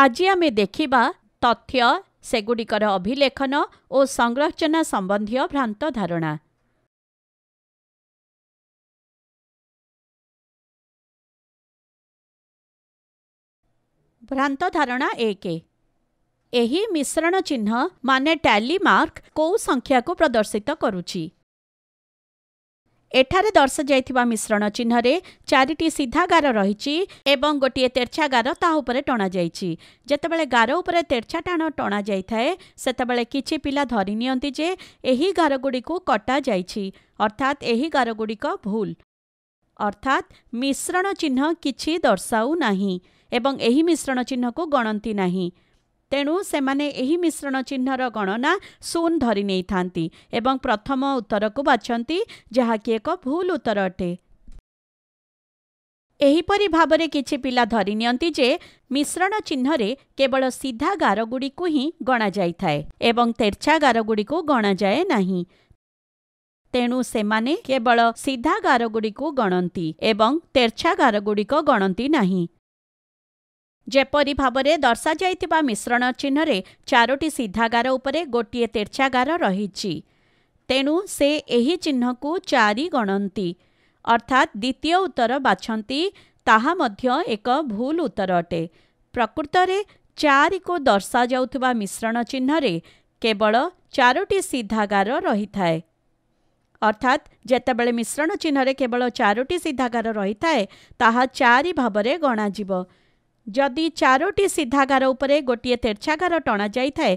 आजि आमे देखिबा तथ्य सेगुडीकर अभिलेखन ओ संरचना संबंधीय भ्रांत धारणा भ्रांत धारणा 1 एही मिश्रण चिन्ह माने टैली मार्क को संख्या को प्रदर्शित करूची ଏଠାରେ ଦର୍ଶାଯାଇଥିବା ମିଶ୍ରଣ ଚିହ୍ନରେ ଚାରିଟି ସିଧା ଗାର ରହିଛି ଏବଂ ଗୋଟିଏ ତେର୍ଛା ଗାର ତା ଉପରେ ଟଣାଯାଇଛି ଯେତେବେଳେ ଗାର ଉପରେ ତେର୍ଛା ଟାଣ ଟଣାଯାଇଥାଏ ସେତେବେଳେ କିଛି ପିଲା ଧରି ନିଅନ୍ତି ଯେ ଏହି ଗାରଗୁଡ଼ିକୁ କଟାଯାଇଛି ଅର୍ଥାତ୍ ଏହି ଗାରଗୁଡ଼ିକ ଭୁଲ ଅର୍ଥାତ୍ ମିଶ୍ରଣ ଚିହ୍ନ କିଛି ଦର୍ଶାଉ ନାହିଁ ଏବଂ ଏହି ମିଶ୍ରଣ ଚିହ୍ନକୁ ଗଣନ୍ତି ନାହିଁ ତେଣୁ ସେମାନେ ଏହି ମିଶ୍ରଣ ଚିହ୍ନର ଗଣନା ଶୂନ ଧରି ନେଇଥାନ୍ତି ଏବଂ ପ୍ରଥମ ଉତ୍ତରକୁ ବାଛନ୍ତି ଯାହାକି ଏକ ଭୁଲ ଉତ୍ତର ଅଟେ ଏହିପରି ଭାବରେ କିଛି ପିଲା ଧରି ନିଅନ୍ତି ଯେ ମିଶ୍ରଣ ଚିହ୍ନରେ କେବଳ ସିଧା ଗାରଗୁଡ଼ିକୁ ହିଁ ଗଣାଯାଇଥାଏ ଏବଂ ତେର୍ଛା ଗାରଗୁଡ଼ିକୁ ଗଣାଯାଏ ନାହିଁ ତେଣୁ ସେମାନେ କେବଳ ସିଧା ଗାରଗୁଡ଼ିକୁ ଗଣନ୍ତି ଏବଂ ତେର୍ଛା ଗୁଡ଼ିକ ଗଣନ୍ତି ନାହିଁ ଯେପରି ଭାବରେ ଦର୍ଶାଯାଇଥିବା ମିଶ୍ରଣ ଚିହ୍ନରେ ଚାରୋଟି ସିଧାଗାର ଉପରେ ଗୋଟିଏ ତେର୍ଛାଗାର ରହିଛି ତେଣୁ ସେ ଏହି ଚିହ୍ନକୁ ଚାରି ଗଣନ୍ତି ଅର୍ଥାତ୍ ଦ୍ୱିତୀୟ ଉତ୍ତର ବାଛନ୍ତି ତାହା ମଧ୍ୟ ଏକ ଭୁଲ ଉତ୍ତର ଅଟେ ପ୍ରକୃତରେ ଚାରିକୁ ଦର୍ଶାଯାଉଥିବା ମିଶ୍ରଣ ଚିହ୍ନରେ କେବଳ ଚାରୋଟି ସିଧାଗାର ରହିଥାଏ ଅର୍ଥାତ୍ ଯେତେବେଳେ ମିଶ୍ରଣ ଚିହ୍ନରେ କେବଳ ଚାରୋଟି ସିଧାଗାର ରହିଥାଏ ତାହା ଚାରି ଭାବରେ ଗଣାଯିବ ଯଦି ଚାରୋଟି ସିଧାଗାର ଉପରେ ଗୋଟିଏ ତେର୍ଛାଗାର ଟଣାଯାଇଥାଏ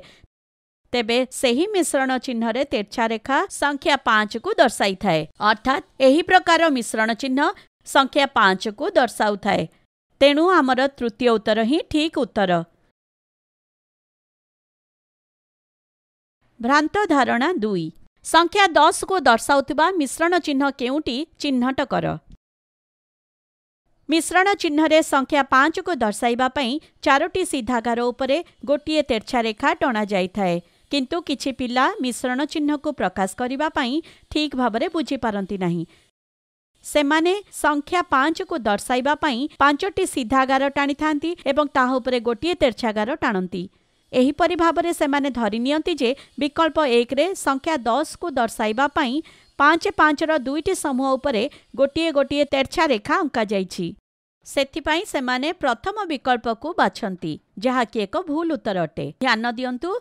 ତେବେ ସେହି ମିଶ୍ରଣ ଚିହ୍ନରେ ତେର୍ଛାରେଖା ସଂଖ୍ୟା ପାଞ୍ଚକୁ ଦର୍ଶାଇଥାଏ ଅର୍ଥାତ୍ ଏହି ପ୍ରକାର ମିଶ୍ରଣ ଚିହ୍ନ ସଂଖ୍ୟା ପାଞ୍ଚକୁ ଦର୍ଶାଉଥାଏ ତେଣୁ ଆମର ତୃତୀୟ ଉତ୍ତର ହିଁ ଠିକ୍ ଉତ୍ତର ଭ୍ରାନ୍ତ ଧାରଣା ଦୁଇ ସଂଖ୍ୟା ଦଶକୁ ଦର୍ଶାଉଥିବା ମିଶ୍ରଣ ଚିହ୍ନ କେଉଁଟି ଚିହ୍ନଟ କର ମିଶ୍ରଣ ଚିହ୍ନରେ ସଂଖ୍ୟା ପାଞ୍ଚକୁ ଦର୍ଶାଇବା ପାଇଁ ଚାରୋଟି ସିଧାଗାର ଉପରେ ଗୋଟିଏ ତେର୍ଛା ରେଖା ଟଣାଯାଇଥାଏ କିନ୍ତୁ କିଛି ପିଲା ମିଶ୍ରଣ ଚିହ୍ନକୁ ପ୍ରକାଶ କରିବା ପାଇଁ ଠିକ୍ ଭାବରେ ବୁଝିପାରନ୍ତି ନାହିଁ ସେମାନେ ସଂଖ୍ୟା ପାଞ୍ଚକୁ ଦର୍ଶାଇବା ପାଇଁ ପାଞ୍ଚଟି ସିଧାଗାର ଟାଣିଥାନ୍ତି ଏବଂ ତାହା ଉପରେ ଗୋଟିଏ ତେର୍ଛାଗାର ଟାଣନ୍ତି ଏହିପରି ଭାବରେ ସେମାନେ ଧରିନିଅନ୍ତି ଯେ ବିକଳ୍ପ ଏକରେ ସଂଖ୍ୟା ଦଶକୁ ଦର୍ଶାଇବା ପାଇଁ ପାଞ୍ଚ ପାଞ୍ଚର ଦୁଇଟି ସମୂହ ଉପରେ ଗୋଟିଏ ଗୋଟିଏ ତେର୍ଛା ରେଖା ଅଙ୍କାଯାଇଛି ସେଥିପାଇଁ ସେମାନେ ପ୍ରଥମ ବିକଳ୍ପକୁ ବାଛନ୍ତି ଯାହାକି ଏକ ଭୁଲ ଉତ୍ତର ଅଟେ ଧ୍ୟାନ ଦିଅନ୍ତୁ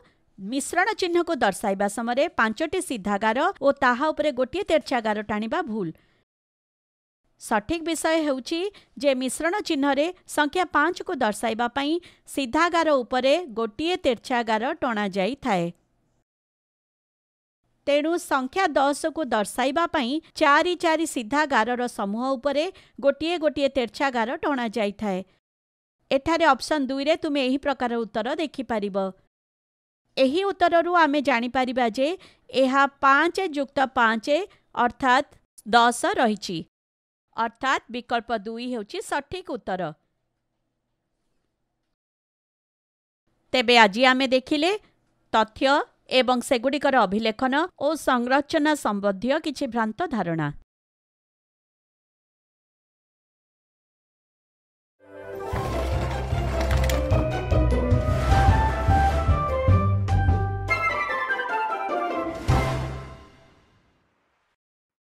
ମିଶ୍ରଣ ଚିହ୍ନକୁ ଦର୍ଶାଇବା ସମୟରେ ପାଞ୍ଚଟି ସିଧାଗାର ଓ ତାହା ଉପରେ ଗୋଟିଏ ତେର୍ଛାଗାର ଟାଣିବା ଭୁଲ ସଠିକ୍ ବିଷୟ ହେଉଛି ଯେ ମିଶ୍ରଣ ଚିହ୍ନରେ ସଂଖ୍ୟା ପାଞ୍ଚକୁ ଦର୍ଶାଇବା ପାଇଁ ସିଧାଗାର ଉପରେ ଗୋଟିଏ ତେର୍ଛାଗାର ଟଣାଯାଇଥାଏ ତେଣୁ ସଂଖ୍ୟା ଦଶକୁ ଦର୍ଶାଇବା ପାଇଁ ଚାରି ଚାରି ସିଧା ଗାରର ସମୂହ ଉପରେ ଗୋଟିଏ ଗୋଟିଏ ତେର୍ଛା ଗାର ଟଣାଯାଇଥାଏ ଏଠାରେ ଅପ୍ସନ୍ ଦୁଇରେ ତୁମେ ଏହି ପ୍ରକାର ଉତ୍ତର ଦେଖିପାରିବ ଏହି ଉତ୍ତରରୁ ଆମେ ଜାଣିପାରିବା ଯେ ଏହା ପାଞ୍ଚ ଯୁକ୍ତ ପାଞ୍ଚ ଅର୍ଥାତ୍ ଦଶ ରହିଛି ଅର୍ଥାତ୍ ବିକଳ୍ପ ଦୁଇ ହେଉଛି ସଠିକ୍ ଉତ୍ତର ତେବେ ଆଜି ଆମେ ଦେଖିଲେ ତଥ୍ୟ ଏବଂ ସେଗୁଡ଼ିକର ଅଭିଲେଖନ ଓ ସଂରଚନା ସମ୍ବନ୍ଧୀୟ କିଛି ଭ୍ରାନ୍ତ ଧାରଣା